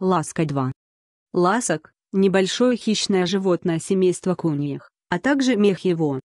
Ласка 2. Ласок – небольшое хищное животное семейства куньих, а также мех его.